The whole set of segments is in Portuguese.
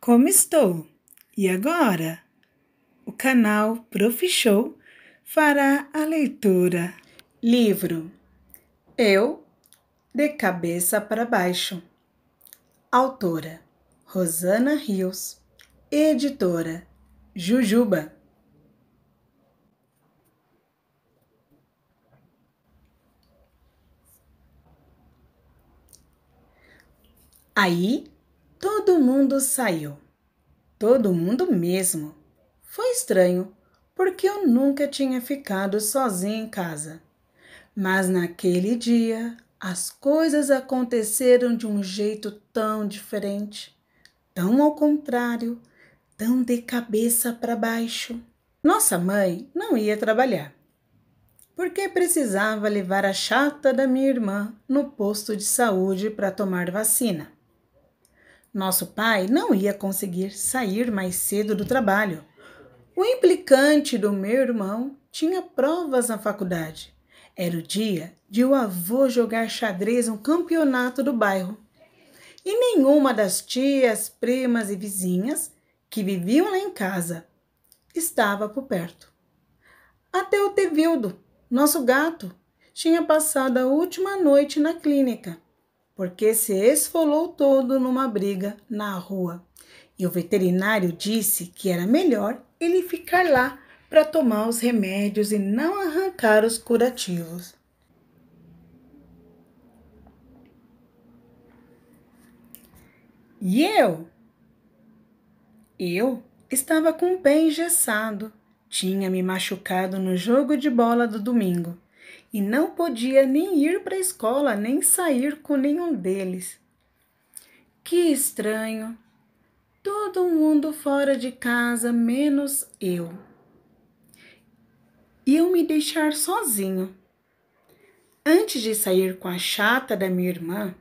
Como estou? E agora? O canal Profichou Show fará a leitura. Livro Eu, de cabeça para baixo. Autora Rosana Rios. Editora Jujuba. Aí Todo mundo saiu. Todo mundo mesmo. Foi estranho, porque eu nunca tinha ficado sozinha em casa. Mas naquele dia, as coisas aconteceram de um jeito tão diferente, tão ao contrário, tão de cabeça para baixo. Nossa mãe não ia trabalhar, porque precisava levar a chata da minha irmã no posto de saúde para tomar vacina. Nosso pai não ia conseguir sair mais cedo do trabalho. O implicante do meu irmão tinha provas na faculdade. Era o dia de o avô jogar xadrez no campeonato do bairro. E nenhuma das tias, primas e vizinhas que viviam lá em casa estava por perto. Até o Tevildo, nosso gato, tinha passado a última noite na clínica porque se esfolou todo numa briga na rua. E o veterinário disse que era melhor ele ficar lá para tomar os remédios e não arrancar os curativos. E eu? Eu estava com o pé engessado. Tinha me machucado no jogo de bola do domingo e não podia nem ir para a escola, nem sair com nenhum deles. Que estranho! Todo mundo fora de casa, menos eu. Eu me deixar sozinho. Antes de sair com a chata da minha irmã,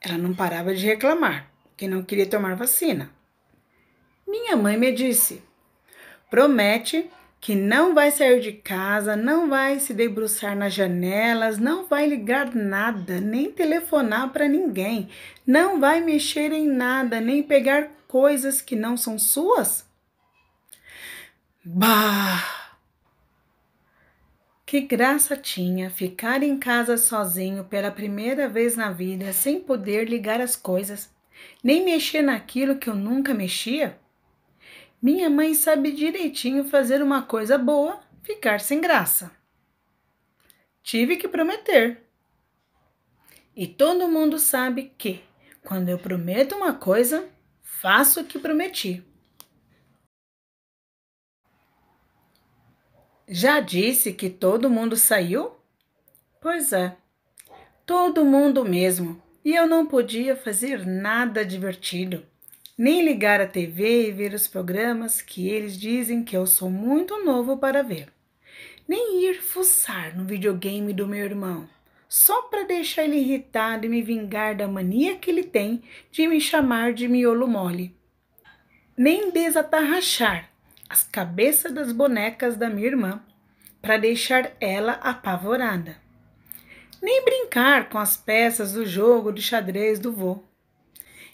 ela não parava de reclamar que não queria tomar vacina. Minha mãe me disse: promete que não vai sair de casa, não vai se debruçar nas janelas, não vai ligar nada, nem telefonar para ninguém, não vai mexer em nada, nem pegar coisas que não são suas? Bah! Que graça tinha ficar em casa sozinho pela primeira vez na vida, sem poder ligar as coisas, nem mexer naquilo que eu nunca mexia? Minha mãe sabe direitinho fazer uma coisa boa ficar sem graça. Tive que prometer. E todo mundo sabe que, quando eu prometo uma coisa, faço o que prometi. Já disse que todo mundo saiu? Pois é, todo mundo mesmo, e eu não podia fazer nada divertido nem ligar a TV e ver os programas que eles dizem que eu sou muito novo para ver, nem ir fuçar no videogame do meu irmão, só para deixar ele irritado e me vingar da mania que ele tem de me chamar de miolo mole, nem desatarrachar as cabeças das bonecas da minha irmã para deixar ela apavorada, nem brincar com as peças do jogo de xadrez do vô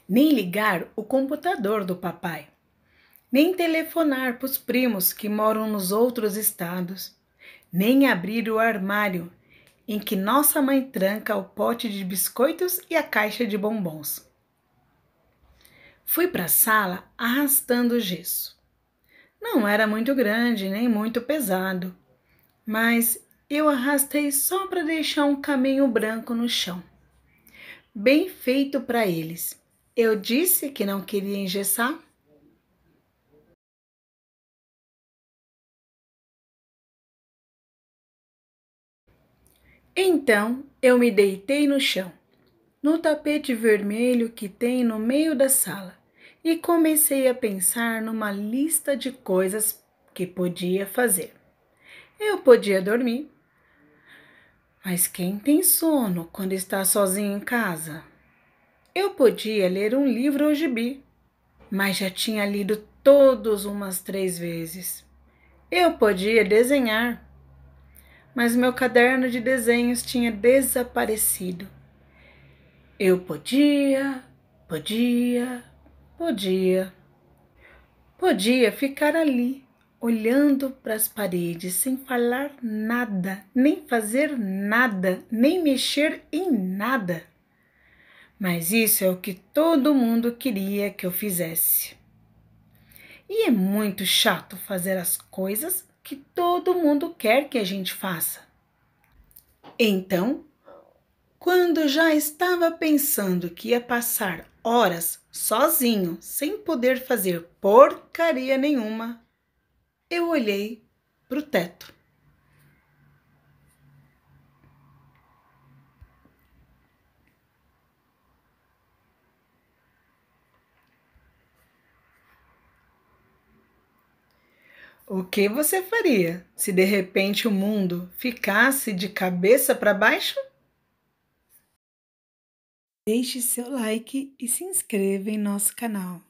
nem ligar o computador do papai, nem telefonar para os primos que moram nos outros estados, nem abrir o armário em que nossa mãe tranca o pote de biscoitos e a caixa de bombons. Fui para a sala arrastando o gesso. Não era muito grande nem muito pesado, mas eu arrastei só para deixar um caminho branco no chão. Bem feito para eles. Eu disse que não queria engessar. Então eu me deitei no chão, no tapete vermelho que tem no meio da sala, e comecei a pensar numa lista de coisas que podia fazer. Eu podia dormir, mas quem tem sono quando está sozinho em casa? Eu podia ler um livro ou gibi, mas já tinha lido todos umas três vezes. Eu podia desenhar, mas meu caderno de desenhos tinha desaparecido. Eu podia, podia, podia. Podia ficar ali, olhando para as paredes, sem falar nada, nem fazer nada, nem mexer em nada. Mas isso é o que todo mundo queria que eu fizesse. E é muito chato fazer as coisas que todo mundo quer que a gente faça. Então, quando já estava pensando que ia passar horas sozinho, sem poder fazer porcaria nenhuma, eu olhei para o teto. O que você faria se de repente o mundo ficasse de cabeça para baixo? Deixe seu like e se inscreva em nosso canal.